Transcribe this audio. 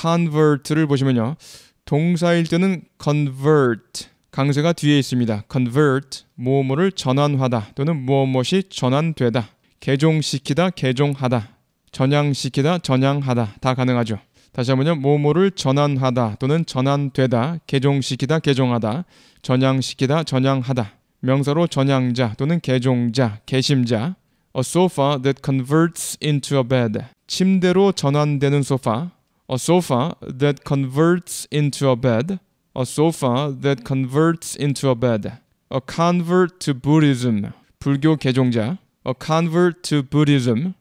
convert를 보시면요. 동사일 때는 convert 강세가 뒤에 있습니다. convert 뭐뭐를 전환하다 또는 무엇무엇이 전환되다 개종시키다 개종하다 전향시키다 전향하다 다 가능하죠. 다시 한번요. 뭐뭐를 전환하다 또는 전환되다 개종시키다 개종하다 전향시키다 전향하다 명사로 전향자 또는 개종자 개심자 a sofa that converts into a bed 침대로 전환되는 소파 a sofa that converts into a bed, a sofa that converts into a bed, a convert to Buddhism, 불교 개종자, a convert to Buddhism,